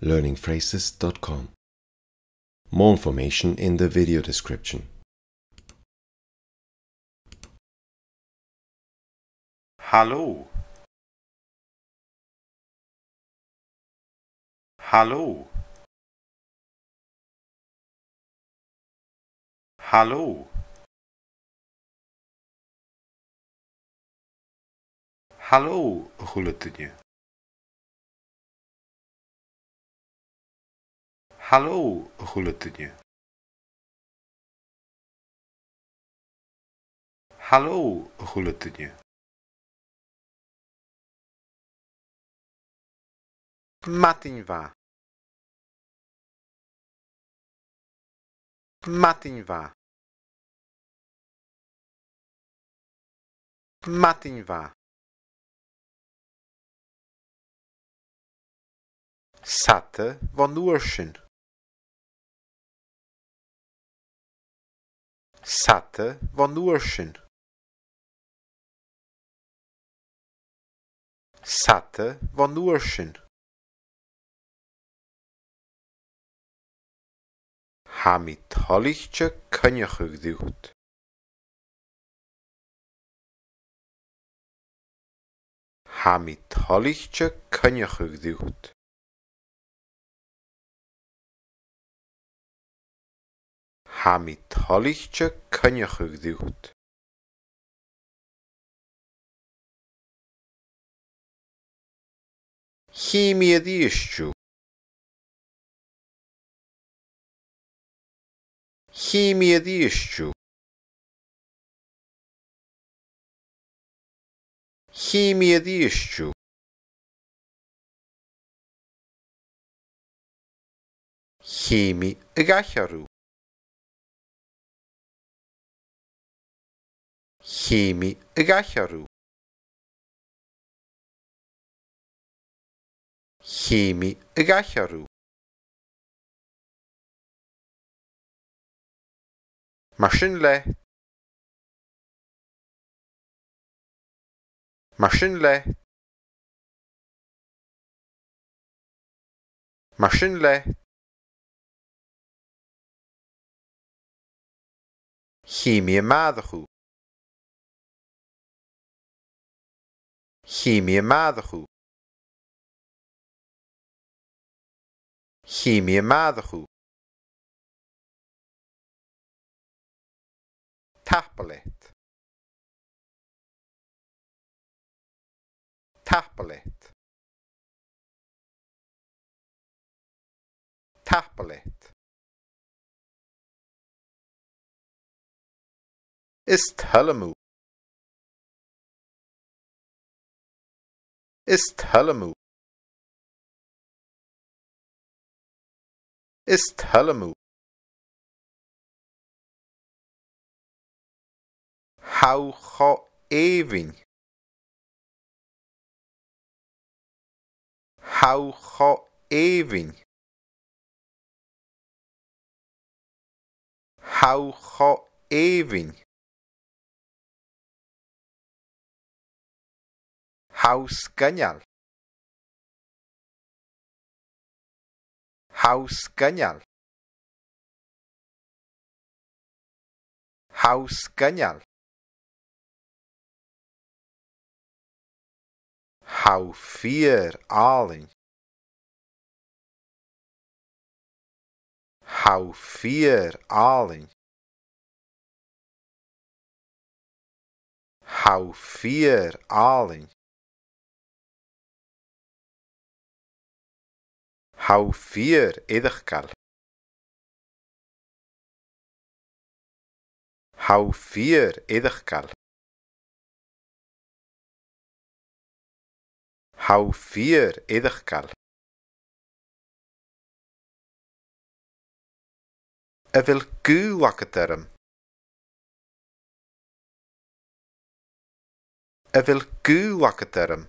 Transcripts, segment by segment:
learningphrases.com. More information in the video description. Hallo. Hallo. Hallo. Hallo, goeie Hallo hulletynie. Hallo hulletynie. Matinva. Matinva. Matinva. Sate von Norsen. Sate van Noersen. Sate von Noersen. Hamit halichtje kanjachug duwt. Hamit Hami tolichtse cynnioch yw ddiwt. Chi mi y ddiwstiw? Chi mi y ddiwstiw? Chi mi y ddiwstiw? Chi mi y gallarw? chemi y gall arw. Lleimi y gall arw. Masin le. Masin le. Masin le. Chemi y maddachw. y Chimie maadachú. Chimie maadachú. Tablet. Tablet. Tablet. Is Tullamoo. is Talamu. Is Talamu. Haucha Evin. Haucha Evin. Haucha Evin. Hauskanjal. Hauskanjal. Hauskanjal. Hou vier alen. Hou vier alen. Hou vier alen. Hou vier idircal. Hou vier idircal. Hou vier idircal. Er wil kuwakketerm. Er wil kuwakketerm.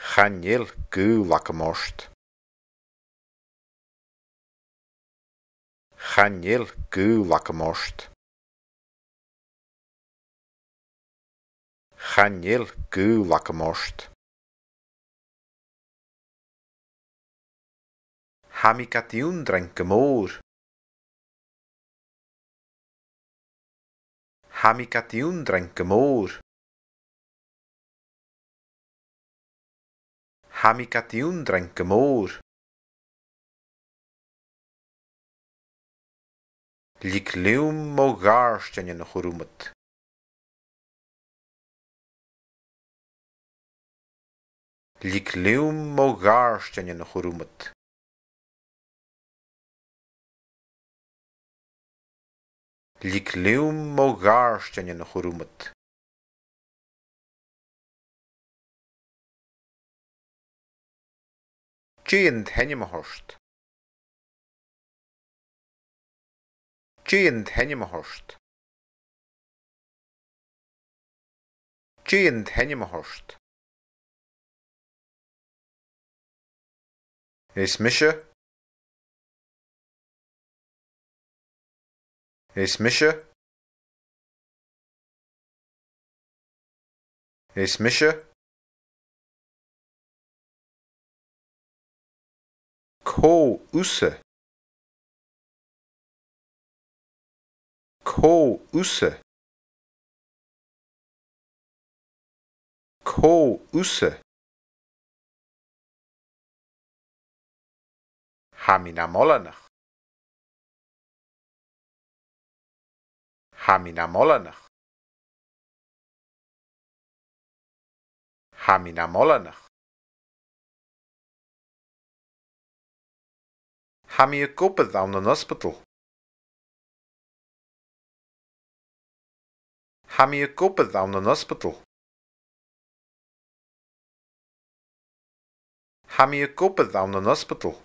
Ganiel kuulakemost. Ganiel kuulakemost. Ganiel kuulakemost. Hamikation drenkemoor. Hamikation drenkemoor. ha mi gati undren gymôr. Lig liwm mo garstian yn ychwyr wmyd. Lig liwm mo garstian yn ychwyr wmyd. Lig liwm mo garstian yn ychwyr wmyd. Чин таньим хоршт. Чин таньим хоршт. Чин таньим хоршт. Es mische. Es mische. Es mische. Ko use. Ko use. Ko use. Hamina molanach. Hamina molanach. Hamina molanach. Hami y gwybod ddawn yn ysbydl. Hami y gwybod ddawn yn ysbydl. Hami y gwybod ddawn yn ysbydl.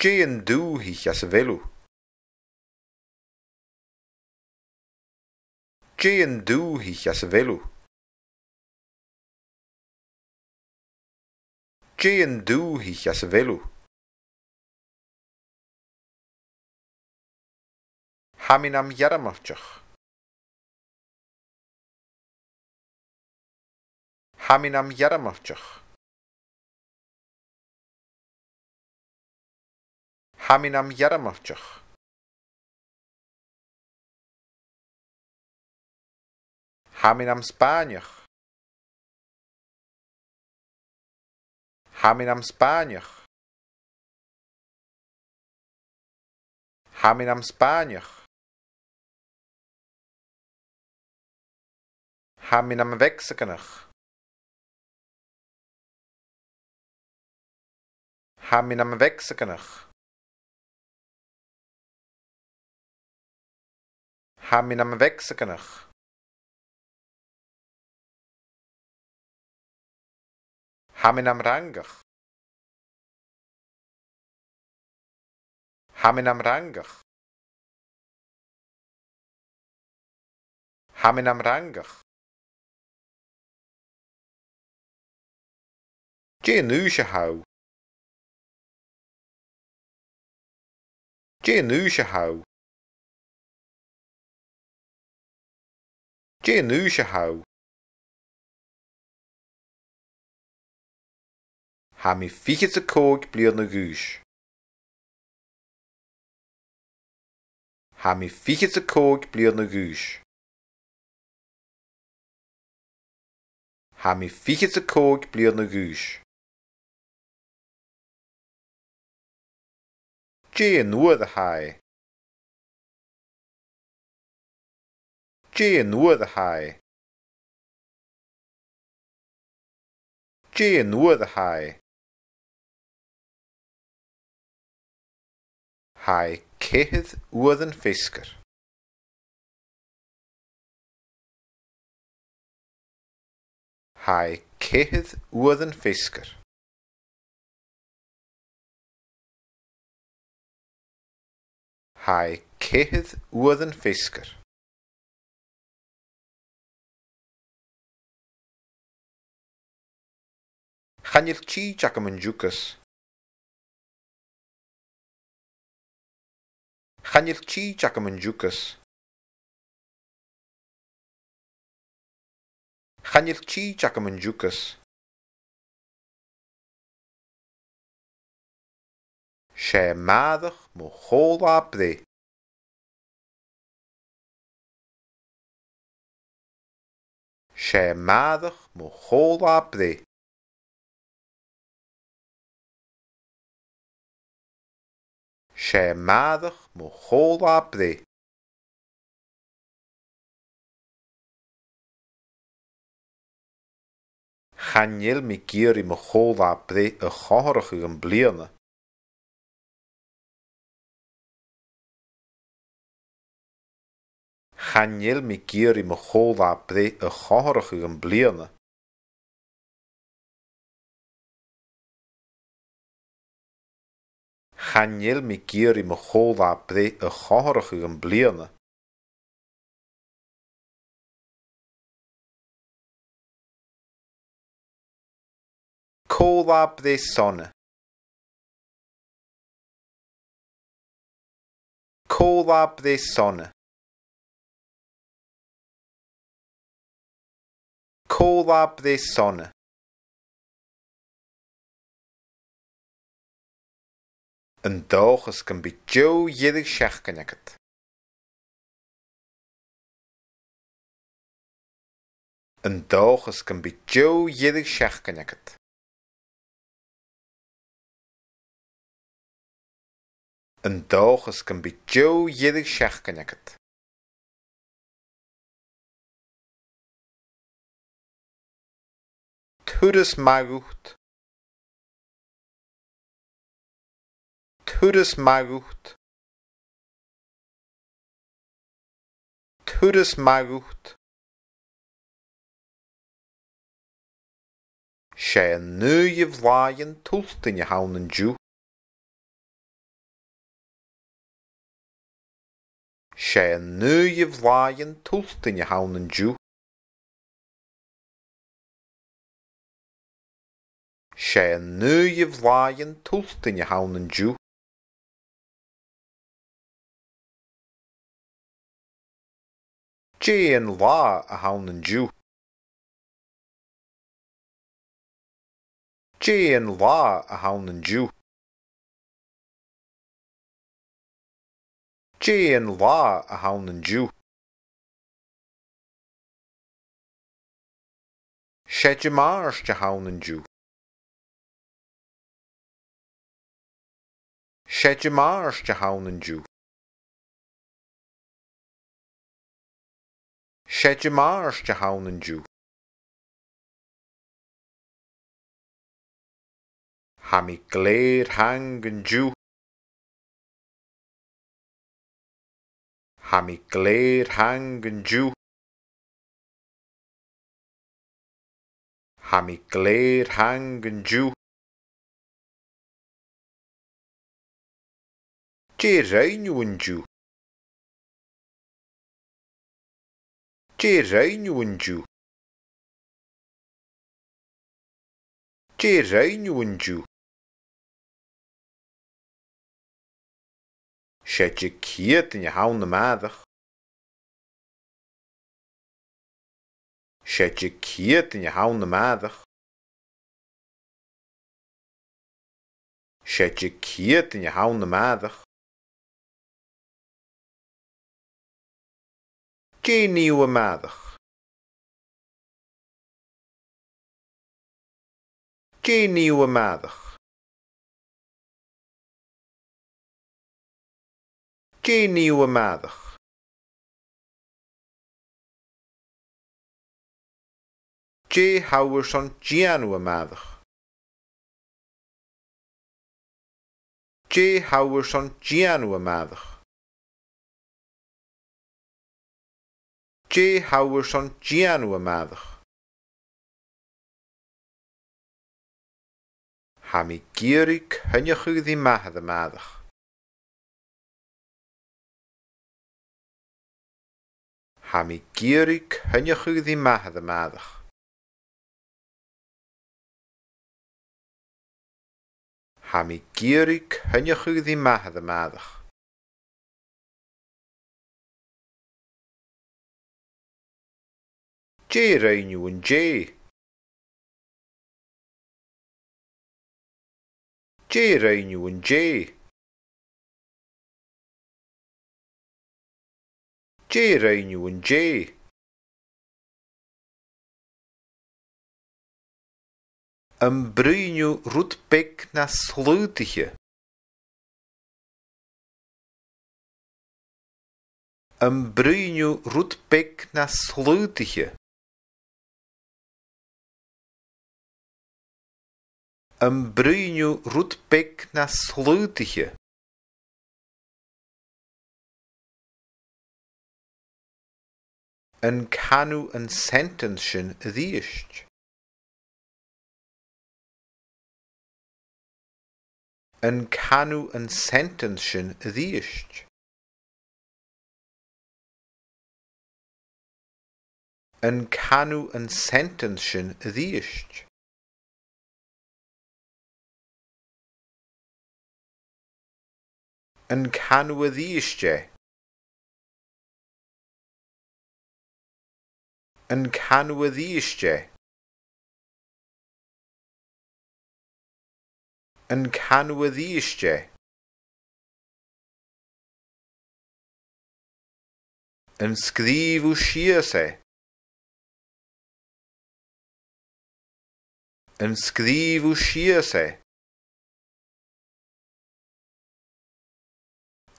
Ge yn dŵ hi chas y felw. Ge yn dŵ hi chas y felw. Tjeendoe velu. Haminam yaramachach. Haminam yaramachach. Haminam yaramachach. Haminam Spaniach. Haminam Spanier. Haminam Spanier. Haminam Wexekenach. Haminam Wexekenach. Haminam Wexekenach. Hamenamrangach. Hamenamrangach. Hamenamrangach. Genúisehau. Genúisehau. Genúisehau. ha mi fiche a cóg blian na gúis. Ha mi fiche a cóg blian na gúis. Ha mi fiche a cóg blian na gúis. Dé an nua a haid. Dé an nua a Dé hae cehydd uoedd yn ffeisgar. Hae cehydd uoedd yn ffeisgar. Hae cehydd uoedd yn ffeisgar. Chanyr chi Giacomo Jucas Chanil chi Jack am yn jwcus. chi Jack am yn jwcus. She maddach mo chôl a bre. She maddach mo chôl a sé maadach mo a abhainn Chaniel mi gyr i mo chôl a bri y chohorach ag yn bliana. Chanil mi gyr i mo chôl a bri y chohorach ag yn chanil mi gyr i my chôl a bde y chohorach ag yn bliana. Côl a bde sona. Côl a bde sona. Côl a bde sona. een dag is kan bij jou jullie scherken ik het. Een dag is kan bij jou jullie scherken ik het. Een dag is kan bij jou jullie scherken ik het. Tudus magucht. Todesmarkt. Todesmarkt. sé nuja vláin tultinja hánan djú. sé nuja vláin tultinja hánan djú. sé nuja vláin tultinja hánan djú. Jay and La a howlin' Jew. Jay and La a howlin' Jew. Jay and La a howlin' Jew. your Marsh to howlin' Jew. your Marsh to howlin' Jew. Zet je mars als je houden je. Ha mi hang hangen je. Ha mi kleer hangen je. Ha mi hangen je. Je reinuwen je. Tjeruinjoenju. Tjeruinjoenju. Setje kiet in je houden maandag. Setje kiet in je houden maandag. kiet in je maandag. Gen i yw y maddach. Gen i yw y maddach. Gen i yw y maddach. J Howerson Gianw y maddach. J Gianw y maddach. dé hawr son dianw y maddach. Ha mi giri cynnywch yw ddi mahad y maddach. Ha mi giri cynnywch yw ddi mahad y maddach. Ha mi giri cynnywch yw ddi mahad y maddach. J-Reinu en J. J-Reinu en J. J-Reinu en J. Een bruinu roetpek na sluitje. Een bruinu roetpek na sluitige. Ambruinho Rudbeck на Слоутихе An Kanu an Sentenschen riecht. An Kanu an Sentenschen riecht. An Kanu an Sentenschen riecht. yn canwyddi canwyddusau. Yn canwyddi canwyddusau. Yn canwyddi canwyddusau. Yn sgrif o se. Yn sgrif o se.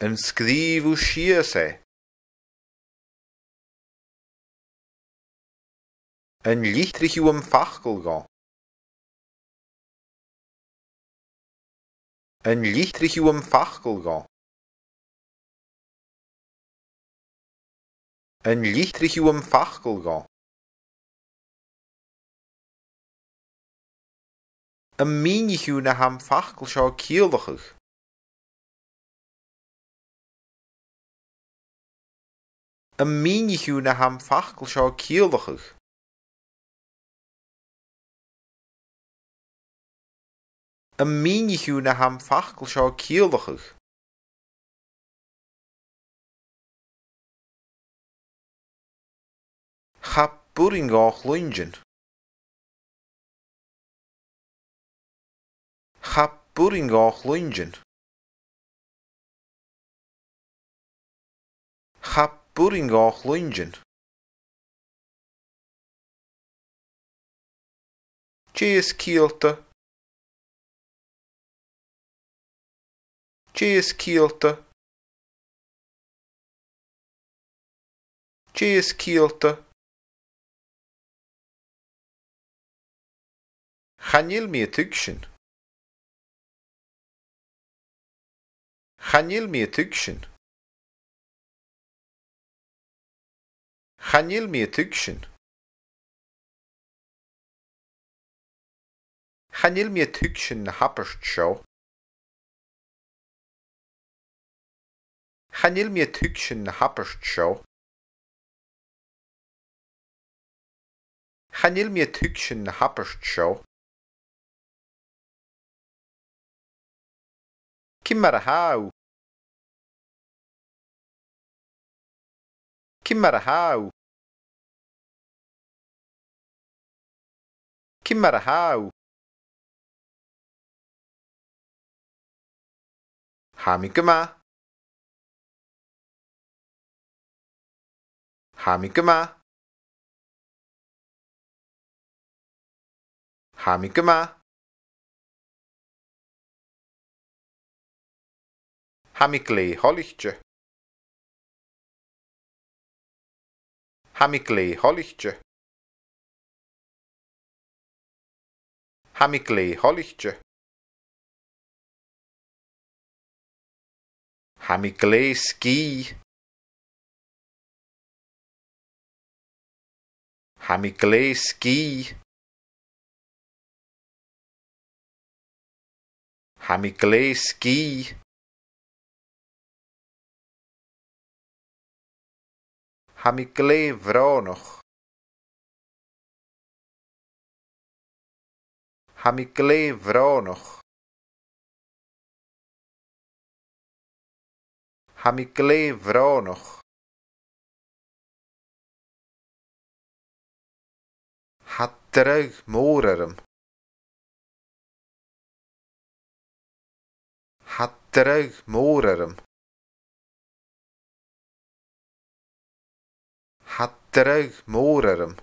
Inscrivo-se. Yn llitrich yw ymfachgol go. Yn llitrich yw ymfachgol go. Yn llitrich yw ymfachgol go. Yn minig yw na ham fachgol sio cieldochych. a míniú na ham fachcail seo cíalachah. A míniú na ham fachcail seo cíalachah. budding off lingen. Cheers kielta. Cheers kielta. Cheers kielta. Hanil me tükşin. Hanil me tükşin. Gaan jil meer tukshin? Gaan jil meer tukshin na happerst show? Gaan jil meer tukshin na happerst show? Gaan jil meer tukshin na happerst show? Kimmer hau. Kimmer hau. cymharhaw Hamigama Hamigama Hamigama Hamigli holichtje Hamigli holichtje Hamikle, Hollichtje. Hamikle, Ski. Hamikle, Ski. Hamikle, Ski. Hamikle, Vronoch. hamiklei vronog. Hamiklei vronog. Hatterug morerum. Hatterug morerum. Hatterug morerum.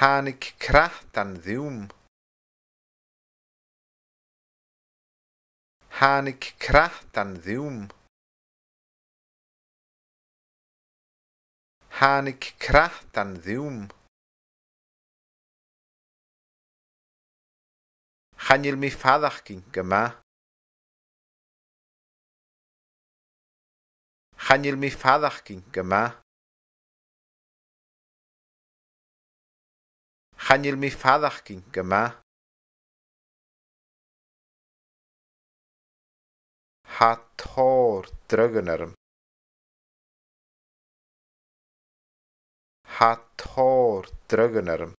Hanig crat an ddiwm. Hanig crat an ddiwm. Hanig crat an ddiwm. Chanyl mi ffaddach gyn gyma. Chanyl mi ffaddach gyn gyma. chanil mi ffaddach gyn gyma. Ha tor drygyn arm. Ha tor drygyn arm.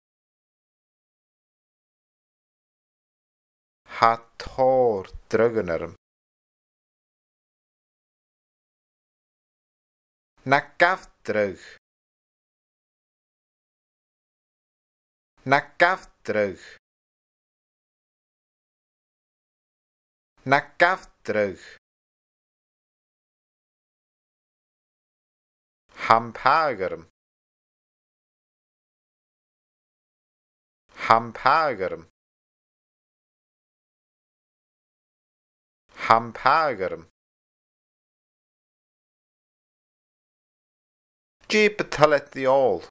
Ha tor drygyn arm. Na gaf dryg. na drewch. Nagaf drewch. Hampagrm. Hampagrm. Hampagerm. Jib talet the Old.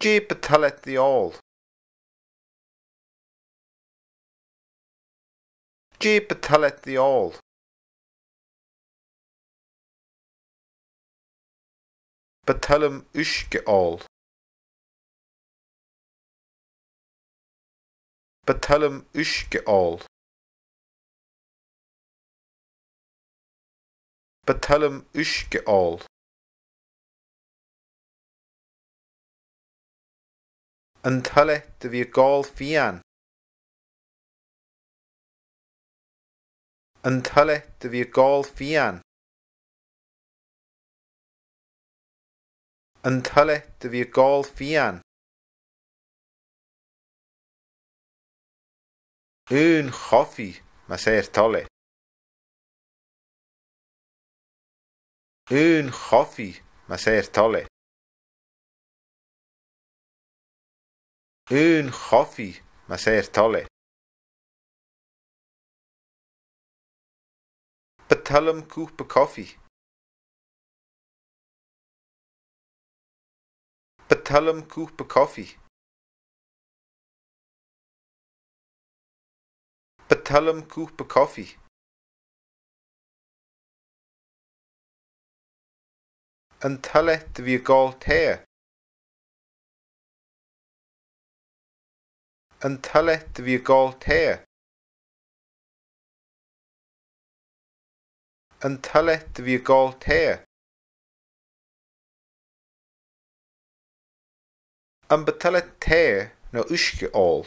G betallet the all. G betallet the all. Betalum uske all. Betalum uske all. Betalum uske all. yn tyle dy fi'r gol fian. Yn tyle dy fi'r gol fian. Yn tyle dy fi'r gol fian. Yn choffi mae se'r tole. Yn choffi mae se'r tole. Un coffee, ma ser tolle. Betalum koopa coffee. Betalum koopa coffee. Betalum koopa coffee. An talet vi gol teir. an tallet bhí gáil ta. An tallet bhí gáil ta. An batalet ta no uske all.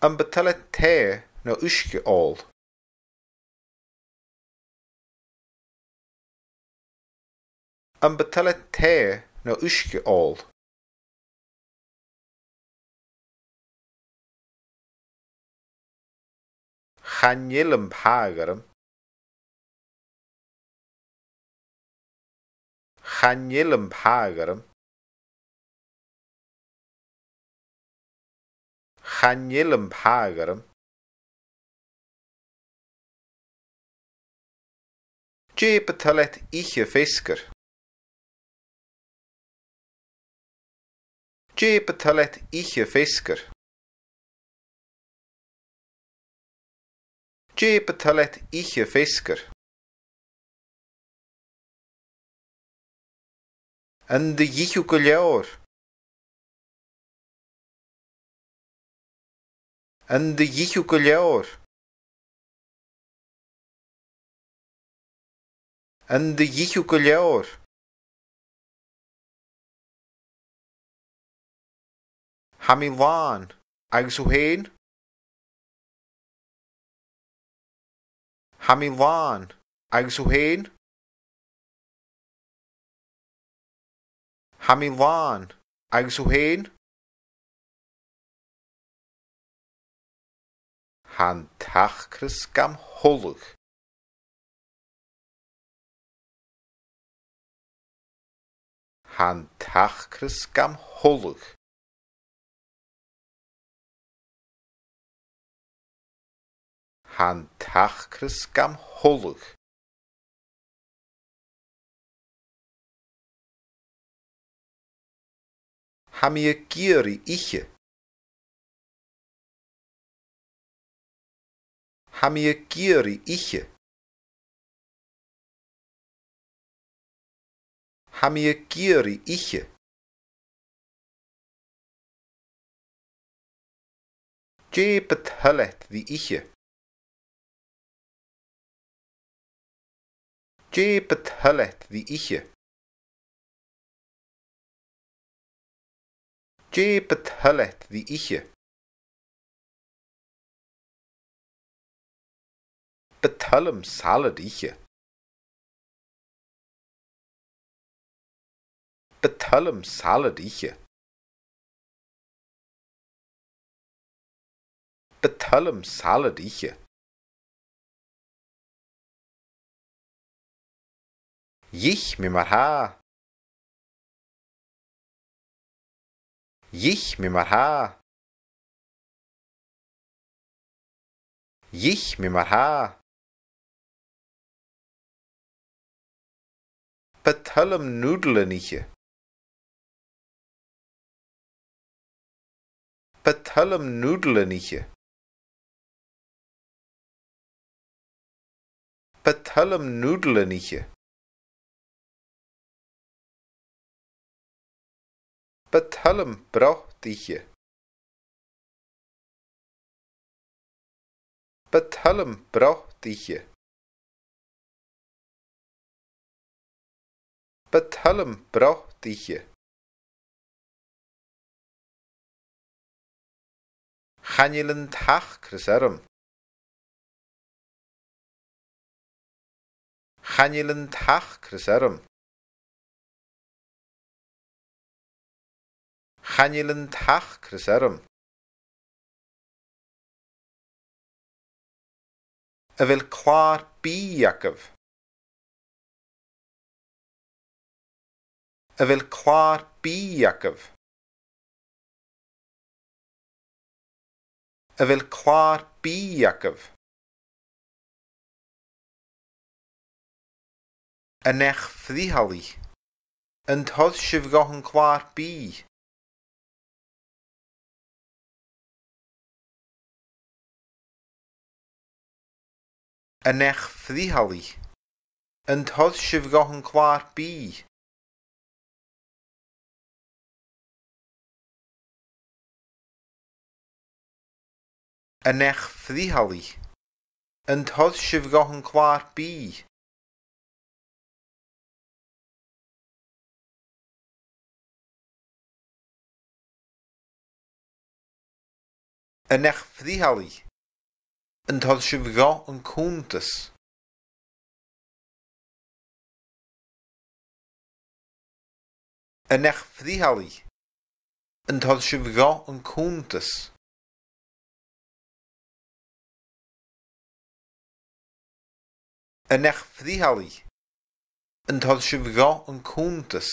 An batalet ta no uske all. An batalet ta no úske all. Chanilm hagarum. Chanilm hagarum. Chanilm hagarum. Jeep talet ichje fisker. Gdzie betalat fisker? Gdzie betalat ich fisker? En de jichu En de jichu En de jichu Hamilton, Agsuhain. Hamilton, Agsuhain. Hamilton, Agsuhain. Han tachkriskam hollig. Han tachkriskam hollig. han tach Chris gam holwch. Ha mi y gyr i iche. Ha mi y gyr i iche. Ha mi y gyr i iche. Je betallet the iche. Gdzie bethalet die Iche? Gdzie bethalet die Iche? Betalem salad Iche. Betalem salad Iche. Betalem salad Iche. Jich mir mal ha. Jich mir mal ha. Jich mir mal ha. Patalum Nudelniche. Patalum Nudelniche. Patalum Nudeleniche. Bethlehem bracht ich je. Bethlehem bracht ich je. Bethlehem bracht ich je. Hanjelen tach kreserum. Hanjelen tach kreserum. Chanilyn tach Chris erym. Y fel clar bi Iacov. Y fel clar bi Iacov. Y fel clar bi Iacov. Yn eich ffdihali. Yn todd sifgoch yn clar bi. yn eich ffrihalu, yn todd sifro yn clar bi. Yn eich ffrihalu, yn todd sifro yn clar bi. Yn eich ffrihalu, yn thodd sibhgá an cúntas yn eich ffrihali yn thodd sibhgá an cúntas yn eich ffrihali yn thodd sibhgá an cúntas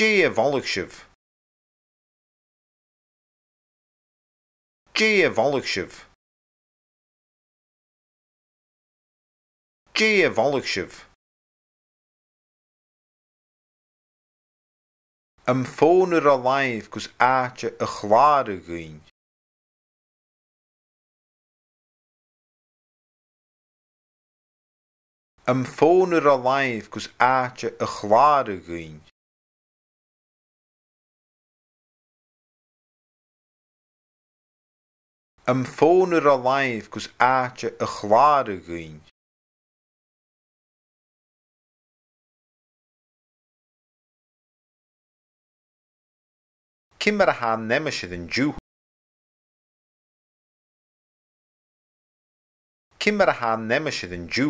Gee volkshiv. Gee volkshiv. Gee volkshiv. Am phone a life cuz arch a chlar again. Am phone a life cuz arch a chlar again. Am fónar a leimh gus áte a chláir a gúin. Cimar a há nemisiad an dú. Cimar a han nemisiad an dú.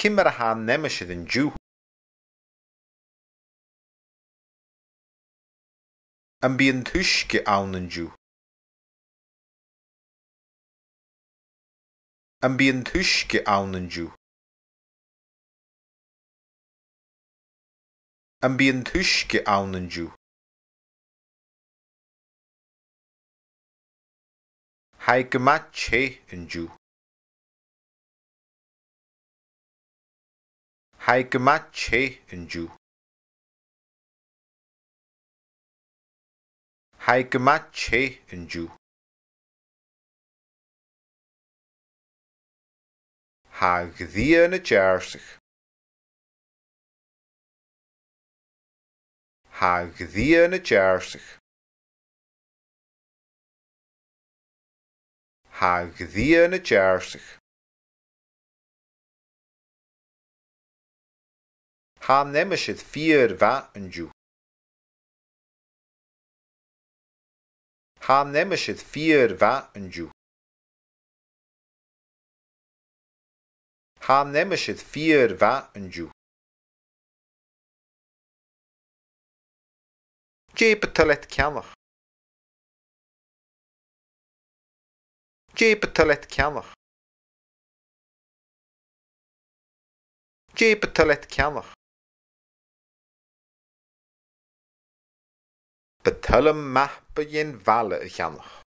Cimar a há nemisiad an dú. an bíonn túisce ann dú. An bíonn túisce ann dú. An ann dú. Hai go mat sé an dú. Hai go mat sé an dú. Hayemache, een Jew. Hagdieënetjaarstig. Hagdieënetjaarstig. Hagdieënetjaarstig. Hanemesh het vier wa en Jew. Ha nemeshet vier va en Jew. Ha nemeshet vier va en Jew. Jeep talet kianach. Jeep talet kianach. talet Petulum mah pejen wale ganach.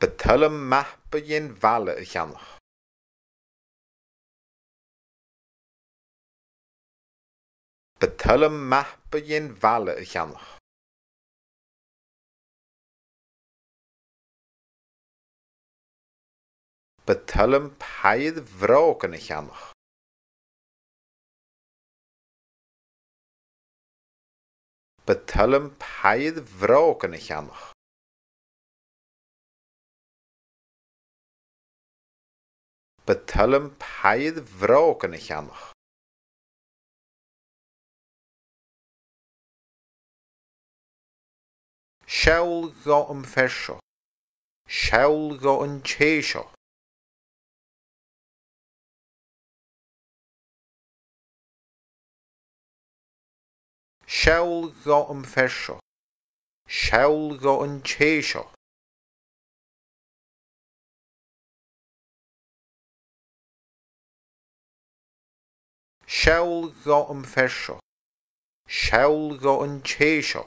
Petulum mah pejen wale ganach. Petulum mah pejen wale ganach. Betullen paid vroken ganach. betalym paedd vrouwk yn y llanach. Betalym paedd vrouwk yn y llanach. Siawl go yn fersio. Siawl go yn cheisio. Siawl go yn fersio. Siawl go yn cheisio. Siawl go yn fersio. Siawl go yn cheisio.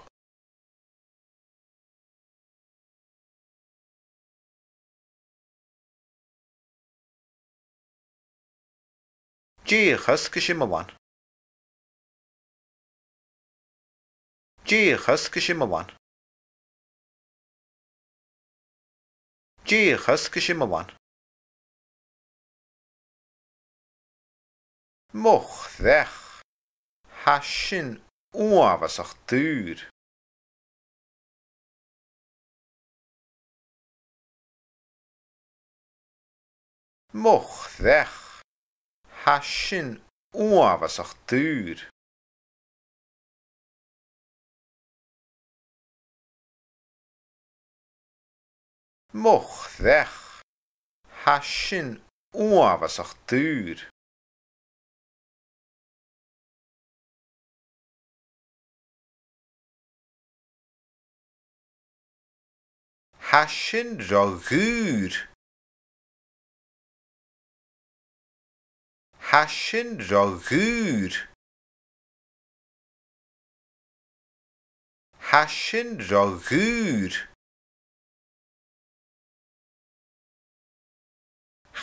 Ji, chysgu sy'n mynd. Díchas go sin amháin. Díchas go sin amháin. Moch ddech, hasin uafas o'ch dŵr. Moch ddech, hasin uafas o'ch dŵr. moch ddech. Hasin oaf fas o'ch dŵr. Hasin rogŵr. Hasin rogŵr. Hasin rogŵr.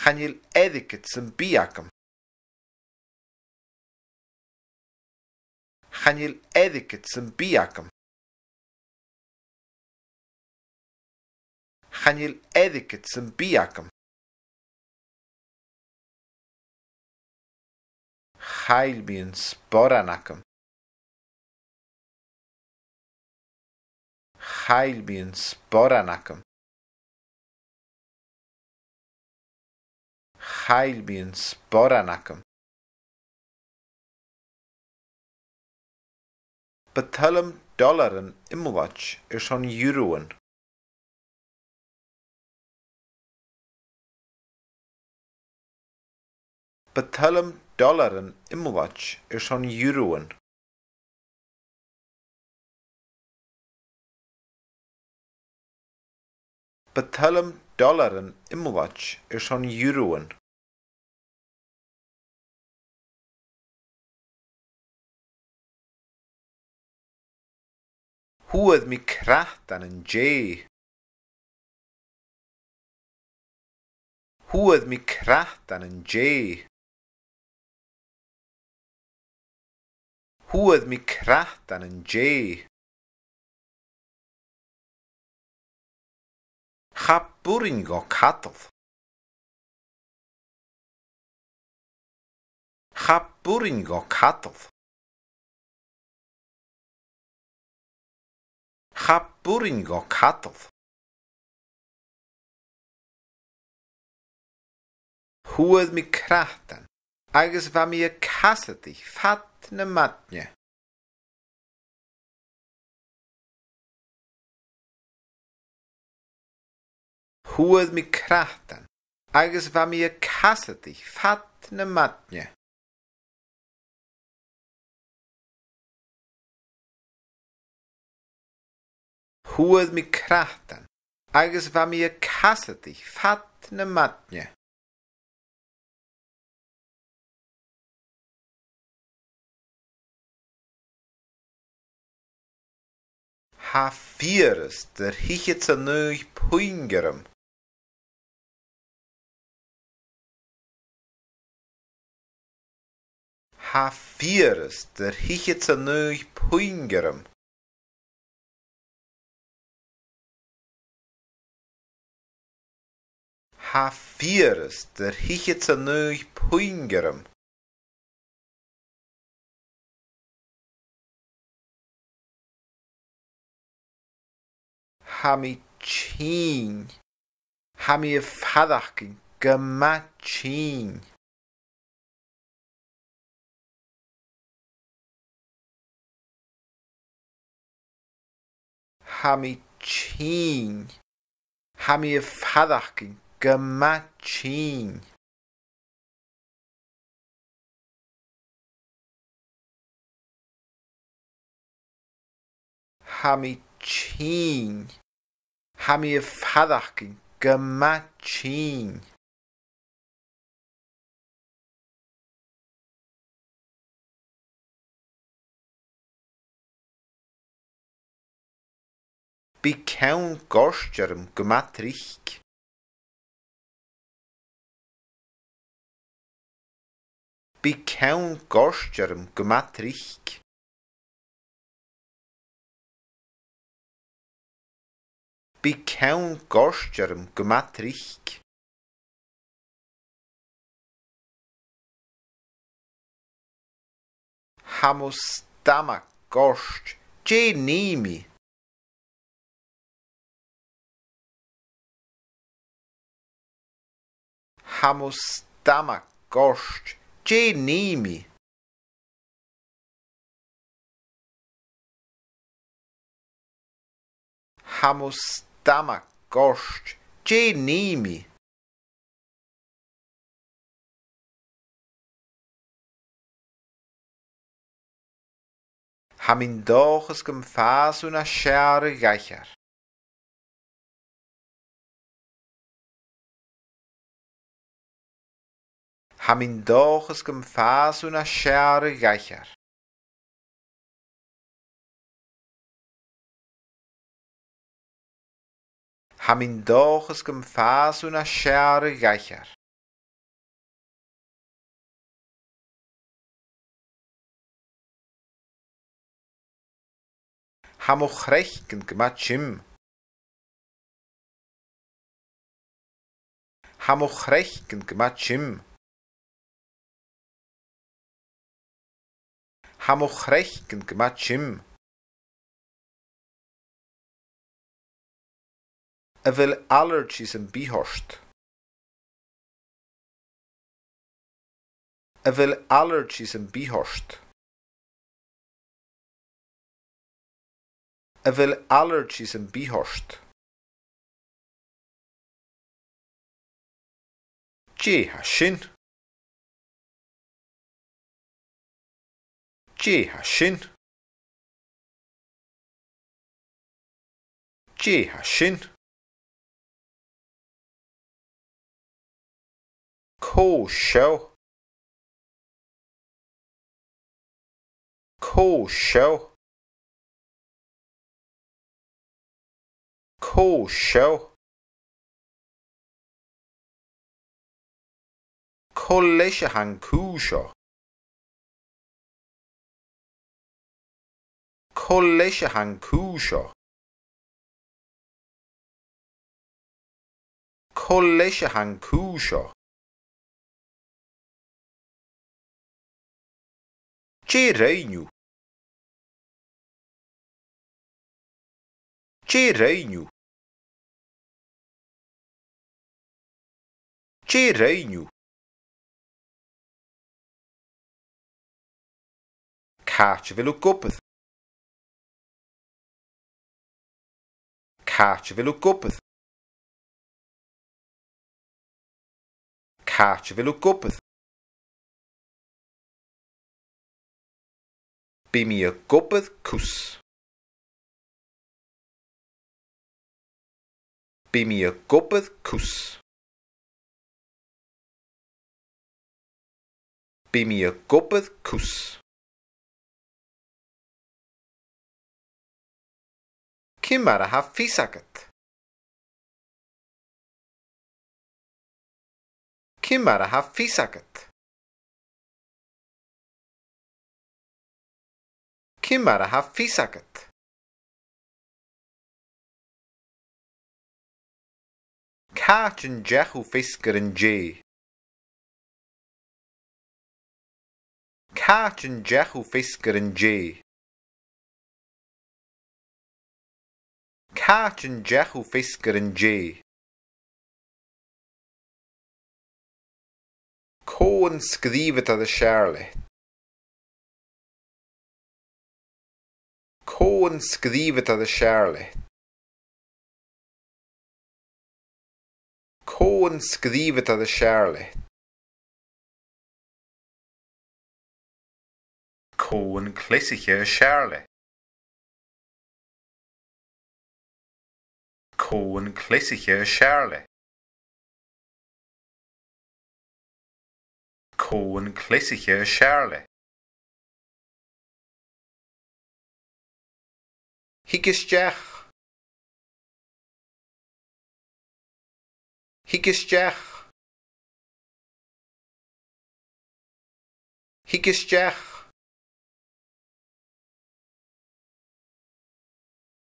gaan jy edik dit sin biakam. Gaan jy edik dit sin biakam. Gaan jy edik dit sin biakam. Heil bin sporanakam. Heil bin sporanakam. Heilbiens sporanakum. Betalum dollaren imwatch is on euroen. Betalum dollaren imwatch is on euroen. Betalum dollar yn imwlach yw son euro'n. Hwyd mi cratan yn jay. Hwyd mi cratan yn jay. Hwyd mi cratan yn jay. Chapburingo cadl. Chapburingo catl. Chapburingo cadl. Hwyd mi cratan, agos fa mi y casaddi ffat na matnia. huet mi kraftan, agus war mir a dich, fat na matne. Huet mi kraftan, agus war mir a dich, fat na matne. Ha fyrst der hiche sa nöj pyngerem. ha fieres der hiche zu neu pungerem ha fieres der hiche zu neu pungerem ha mi chin ha mi fadachkin gematchin hami chin. Hami y ffadachgyn, gyma chin. Hami chin. Hami y ffadachgyn, gyma chin. become gosterm gmatrich. Become gosterm gmatrich. Become gosterm gmatrich. Hamus dama gost, genimi. همستمک گشت چه نیمی همستمک گشت چه نیمی همین داخل کم فاسونه شعر گکر ha min dochas gym fas una siar y gaichar. Ha min dochas gym fas una siar y gaichar. Ham o chrech gyn gyma chym. Ham o chrech gyn gyma chym. Hamochrechken gmachim. Er wil allergies en bihorst. Er wil allergies en bihorst. Er wil allergies en bihorst. Tje, shin. G-hashin G-hashin K-show K-show K-show Kolleisha kusho. koleis a han kúsio. Koleis a han kúsio. Tireinho. Tireinho. Tireinho. Kaartje wil ook koppen. Carteville o gwbl. Carteville o gwbl. Be mi y gobydd cws. Be mi y gobydd cws. Be mi y gobydd cws. كمرها في ساكت سكت كمرها في ساكت سكت كمرها في ساكت كاتن جاخو فيسكرن جي كاتن جاخو فيسكرن جي Caart and Jehu fiscar and Jay. Có an scríbhat a the seaarla. Có an the a de seaarla. Có an scríbhat a the seaarla. Có Koen Klesiger Charley. Koen Klesiger Charley. Higisteach. Higisteach.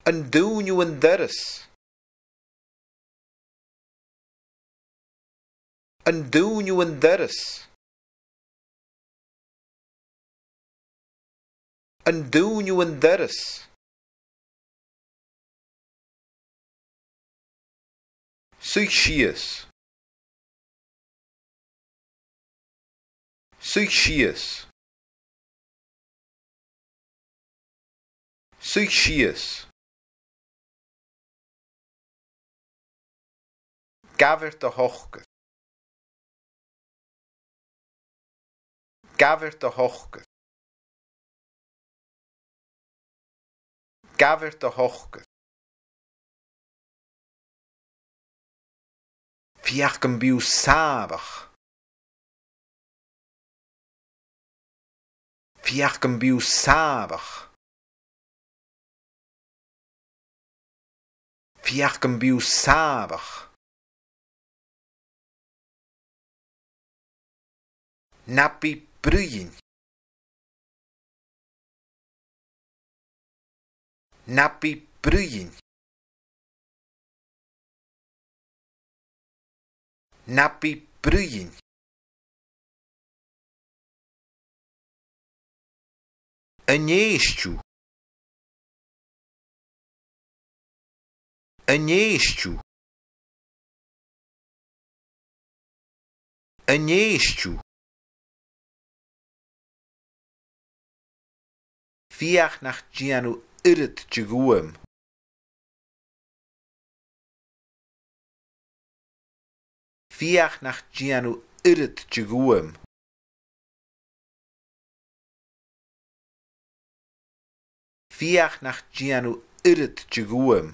And An you an deras. doen وندرس أندوني وندرس seis dias, seis Gavert seis de gaver de hochke gaver de hochke fiach kem biu savach fiach kem biu savach fiach napi прыгень. Напи прыгень. Напи прыгень. Eneixtiu. Eneixtiu. Eneixtiu. Fiach nach gianu irrit giguem. Fiach nach gianu irrit giguem. Fiach nach gianu irid giguem.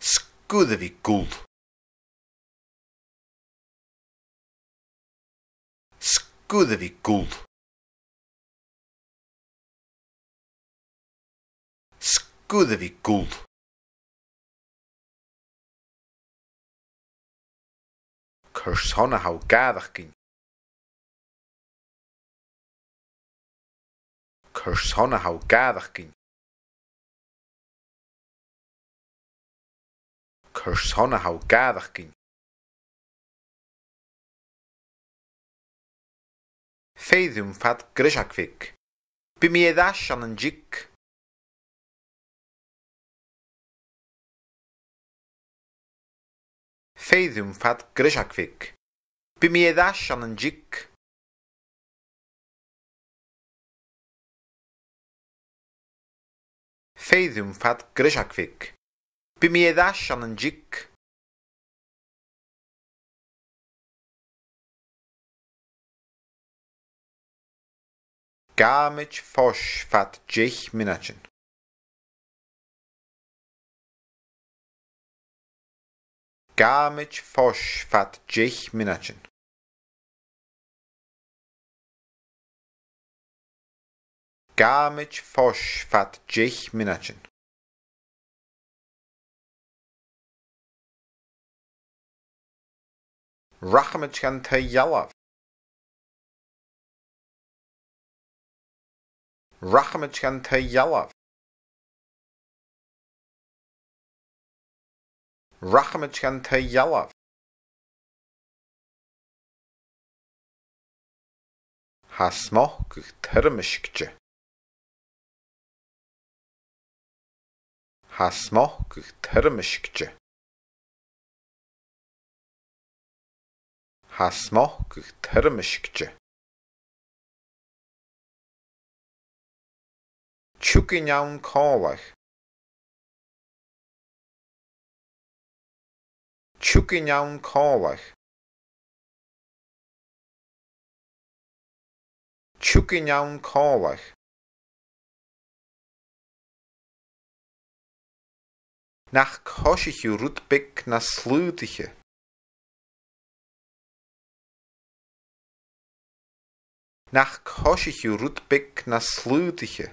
Skudavi guld. Good of it, good. Good of it, good. Curs honna hau gadach gyn. Curs honna hau gadach gyn. Curs honna hau gadach gyn. feiddiwmfad Grisiagfig. Bu mi edda sian yn jig. Feiddiwmfad Grisiagfig. Bu mi edda sian yn jig. Feiddiwmfad Grisiagfig. Bu mi edda sian yn jig. Gamic fosh fat jich minachin. Gamic fosh fat jich minachin. Gamic fosh fat jich minachin. Rachamich gan Rakhmatjan Tajalov Rakhmatjan Tajalov Hasmoh гэх тарим ишгч Hasmoh гэх тарим ишгч Hasmoh гэх тарим ишгч kciuki niaun kołach. Kciuki niaun kołach. Nach koschichu rutbek na slutiche. Nach koschichu rutbek na slutiche.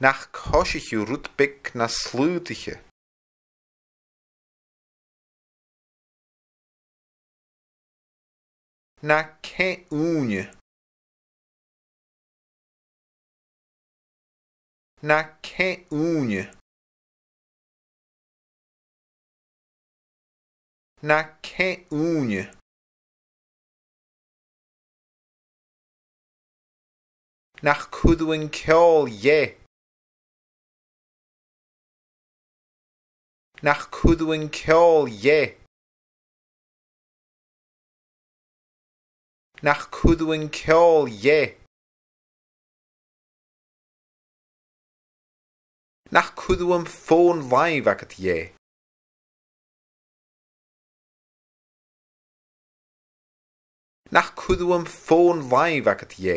Nach koshichu Rutbek na slutiche. Na ke unje. Na ke unje. Na unje. Nach kudwin kjol je. nach kudwin ceol ye nach kudwin ceol ye nach cuidúin fón bhaimh agat ye nach cuidúin fón bhaimh agat ye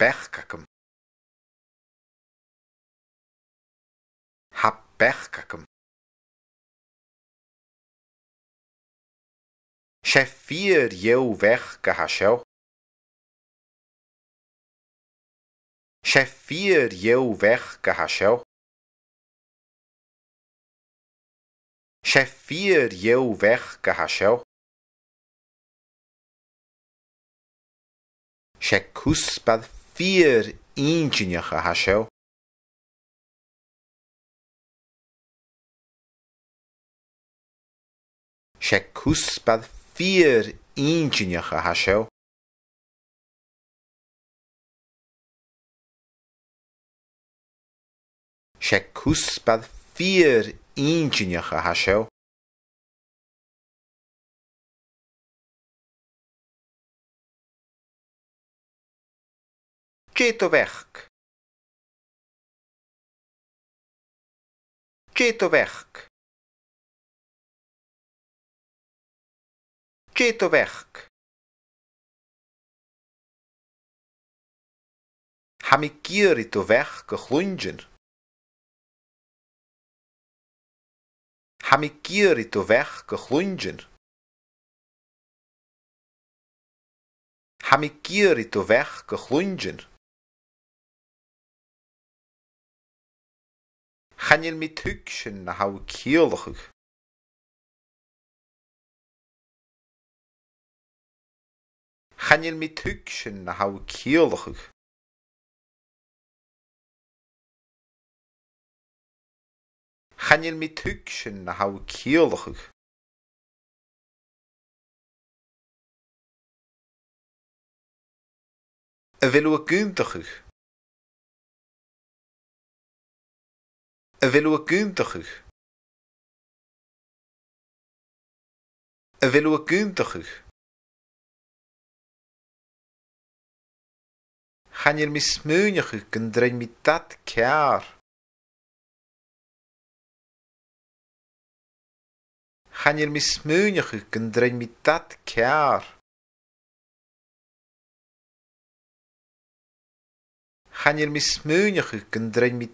Hapercacum. Hapercacum. Shefir Yehuverka Hashel. Shefir Yehuverka Hashel. Shefir Yehuverka Hashel. Shekusbad fear intineach a haseo. Se cúspad fear intineach a haseo. Se cúspad fear intineach a haseo. Cetoverc. Cetoverc. Cetoverc. Ha mi gyr Hami kiri to gychlwynjyn. Ha Hami kiri to dy ferch Hami kiri to gyr i Chanil je tug sin na hafu cíolachug. je mi tug sin na hafu je met mi naar sin na hafu a willen a gúnta chu. A bhfuú a gúnta chu. Chanir mi smúne chu gan drein dat cear. Chanir je gan drein dat cear. Chanir je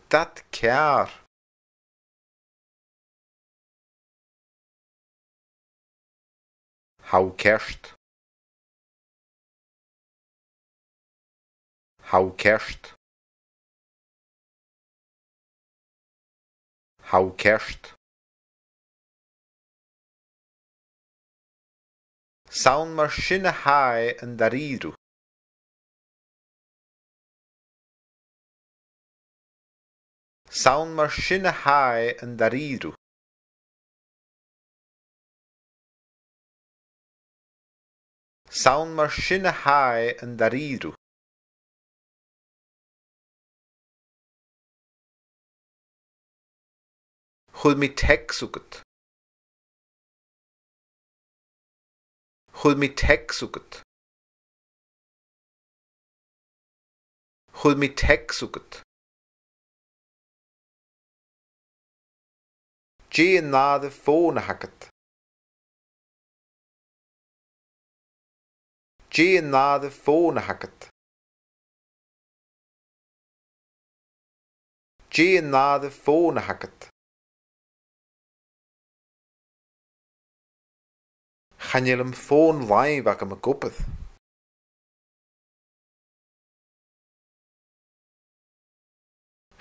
dat How haukerst How haukerst How mar Sound machine high and Saun Sound machine high and daríru. Saon mar sin a haghaidh an dtarírú Chid mí teicúgad. Chid mí teicúgad. Chid mí teicúgad. Dí an nád a fóna hagad. Jé nád fóna hagat. Jé nád fóna hagat. Chanil am fón laib ac am y gwbydd.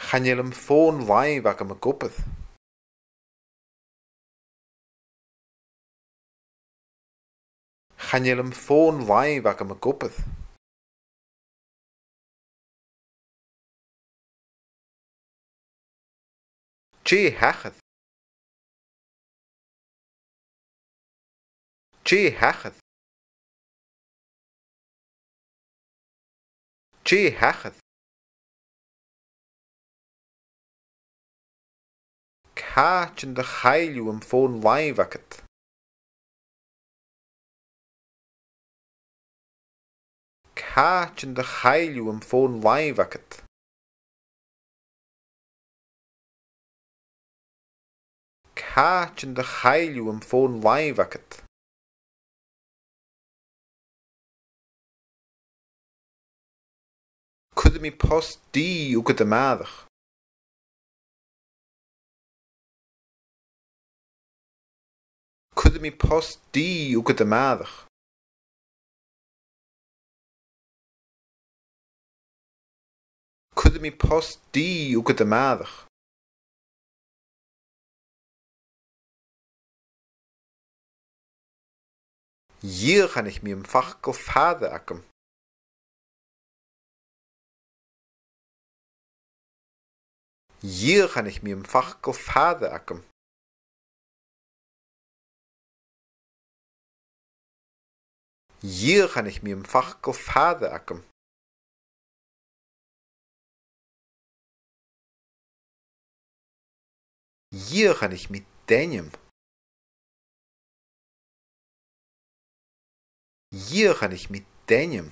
Chanil am fón laib ac am y gwbydd. Chanel ym ffôn laif ac am y gwbydd. Chi hachydd. Chi hachydd. Chi hachydd. Caach chynd y chael yw ym ffôn laif ac yd. hach yn háitin de chailú an fón láimhhachat. Háitin de chailú an fón láimhhachat. Cwyd mi post di u gyda maddach. Cwyd mi post di u gyda maddach. could mi post dí ugad amadach. Hier kann ich mir im Fach Fader akkum. Hier kann ich mir im Fach Fader akkum. Hier kann ich mir im Fach Fader akkum. Hier kann ich mit deinem. Hier kann ich mit deinem.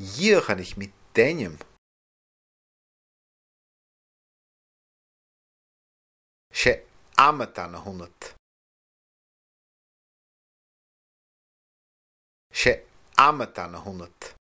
Hier kann ich mit deinem. hundert. נהונת. שעמתה hundert.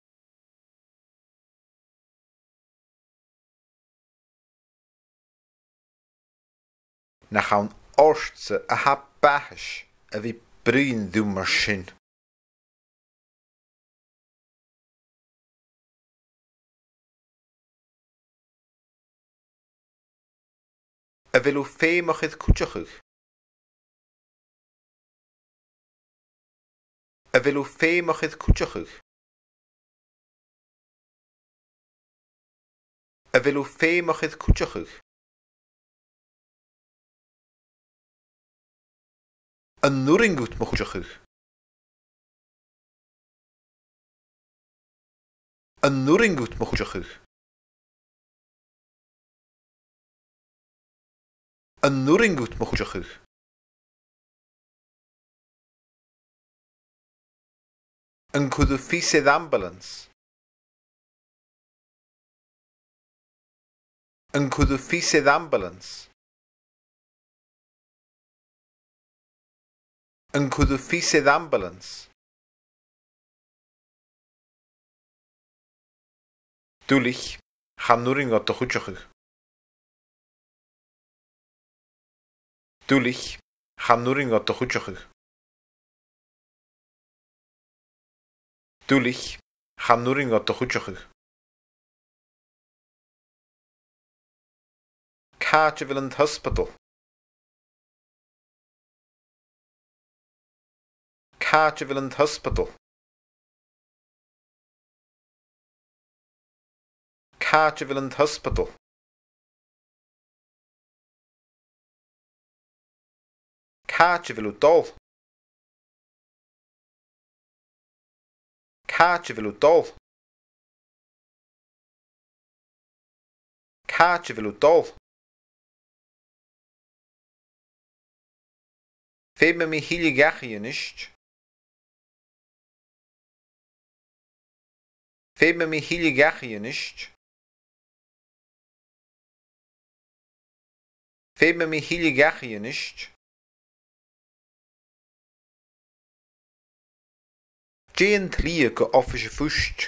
na chawn orsa a ha bahas a fi bryn ddim mar sin. a bhfuú féimach iad cúteachug. A bhfuú féimach iad cúteachug. A bhfuú féimach iad cúteachug. yn Ynwr yn gwyth mwch ychydig. Yn Ynwr yn gwyth mwch ychydig. Yn Ynwr yn gwyth mwch ychydig. Yn cwyddo y ffisydd ambulance. Yn cwyddo y ffisydd ambulance. yn ffisydd ambulance. cwrdd ambulans. Dwlich, chanwrin o dychwtioch. Dwlich, chanwrin o dychwtioch. Dwlich, chanwrin o dychwtioch. Carteville Hospital. Cardiff Hospital. Cardiff Hospital. Cardiff Dol. Cardiff Dol. Cardiff Dol. Fem mi hilig gachi yn isht. Fehme mi hili gachie nicht. Fehme mi hili gachie nicht. Gehen ke offische fust.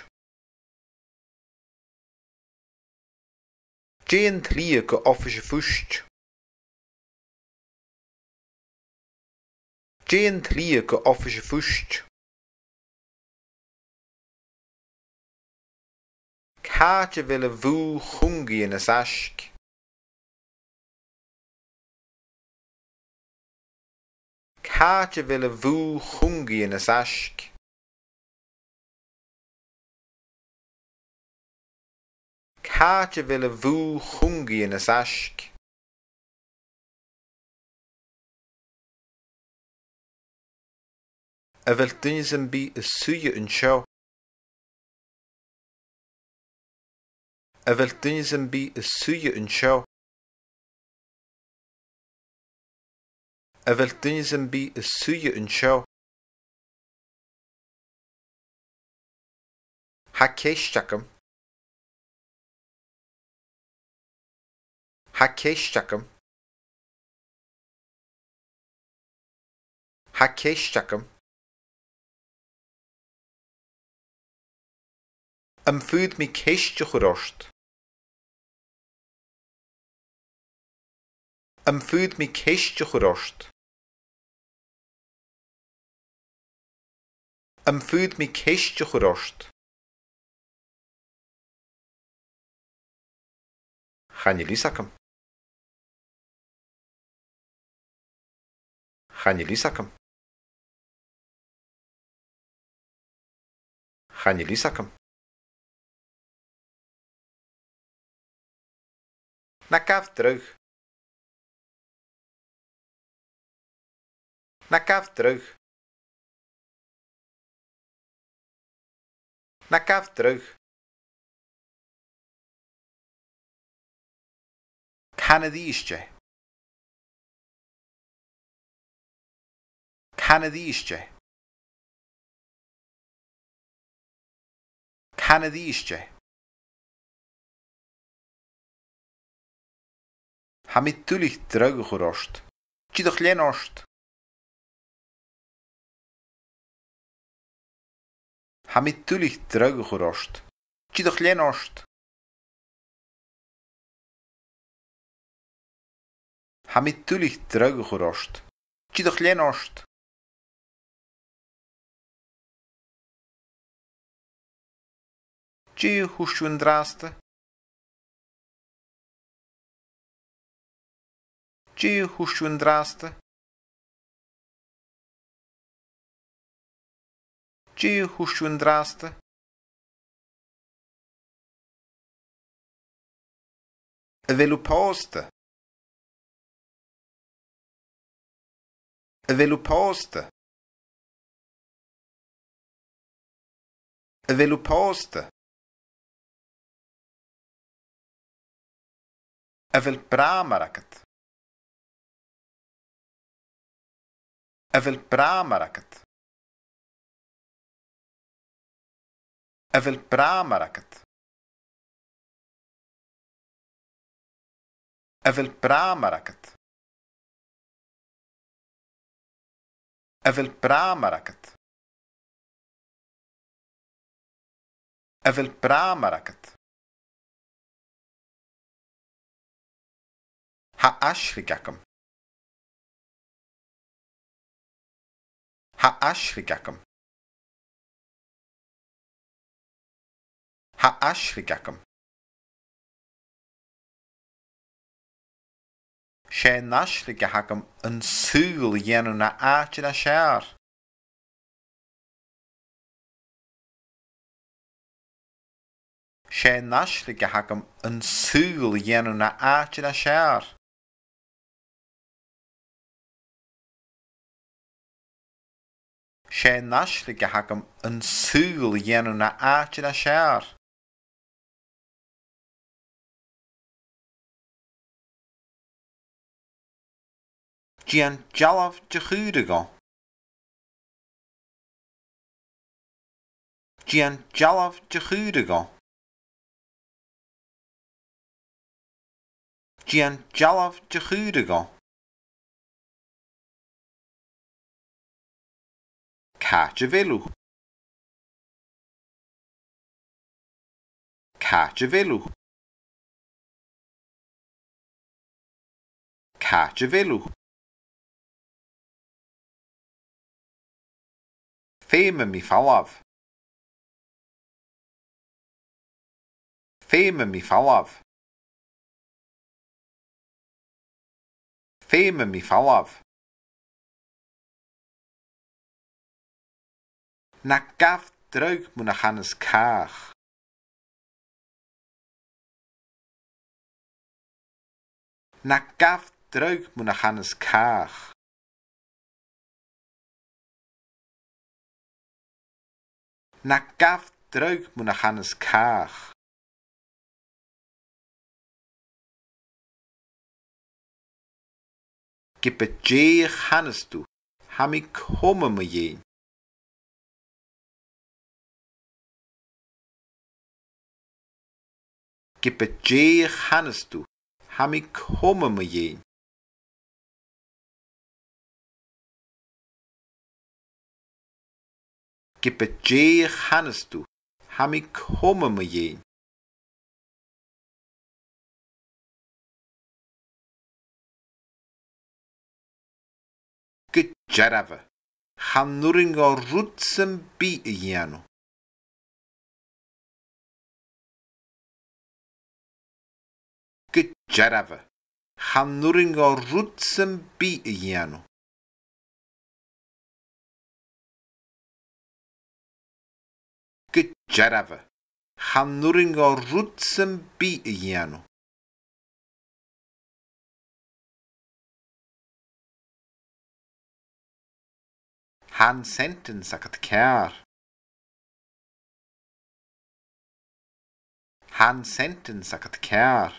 Gehen ke offische fust. Gehen ke offische fust. Káte vile vu chungi in as ashk. Káte vile vu chungi in as ashk. Káte vile vu chungi in as ashk. a fel dyn sy'n bu y swy yn sio. Evel tunisem bi suye un chou. Evel be a suye un chou. Hakeshchakum. Hakeshchakum. Hakeshchakum. Am food me keishtioch am fud mi keiste churást. Am fud mi keiste kam. Channe lísacham. kam. lísacham. lisa lísacham. Na kaaf terug. naar kaf terug. Naar kaf terug. Kanadischje. Kanadischje. Kanadischje. Hamit tulich terug gerost. Chidoch heb ik tullig druigen gerost. Tje toch leen ost? Heb ik tullig druigen gerost. Tje toch leen ost? Tje hoestje een draaste? Czyj huşşundrast? Velu post. Velu post. Velu post. Evel pramarakat. Evel pramarakat. أفل برا مركت أفل برا مركت أفل برا مركت أفل برا مركت ها أشرككم ها أشرككم ha'ashrigakum. sé naslige hagam an súl dhéanú na áte na sear. sé naslige hagam an súl na áte na sear. sé naslige hagam an súl na áte na sear. gian jalaf dehúireagán. Gian jalaf dehúireagán. Gian jalaf dehúireagán. Cachevelu. Cachevelu. Cachevelu. Fame mi falaf. Fame mi falaf. Fame mi falaf. Na gaf druk mu na hanes kaag. Na gaf druk mu na hanes kaag. na kaf druk mu na channes kaag. Gippe jeich hanes du, ha mi komme me jein. Gippe jeich du, ha mi me jein. кипетчей ханысту, хамик хомымы ейн. Кычарава, ханнуринга рутсым би яну. Кычарава, ханнуринга рутсым би яну. djärv. Hanurringar rutsen bi igen. Han senten sakat kär. Han senten sakat kär.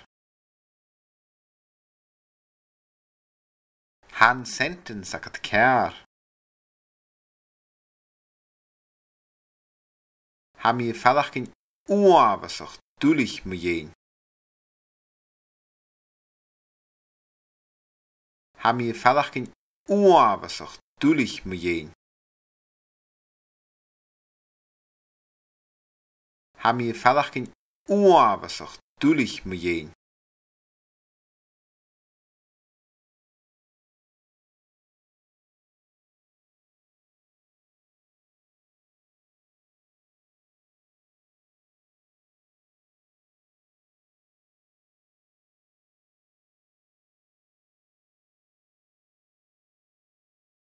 Han senten sakat kär. hami falachkin ua was auch dulich mujen. Hami falachkin ua was auch dulich mujen. Hami falachkin ua was auch dulich mujen.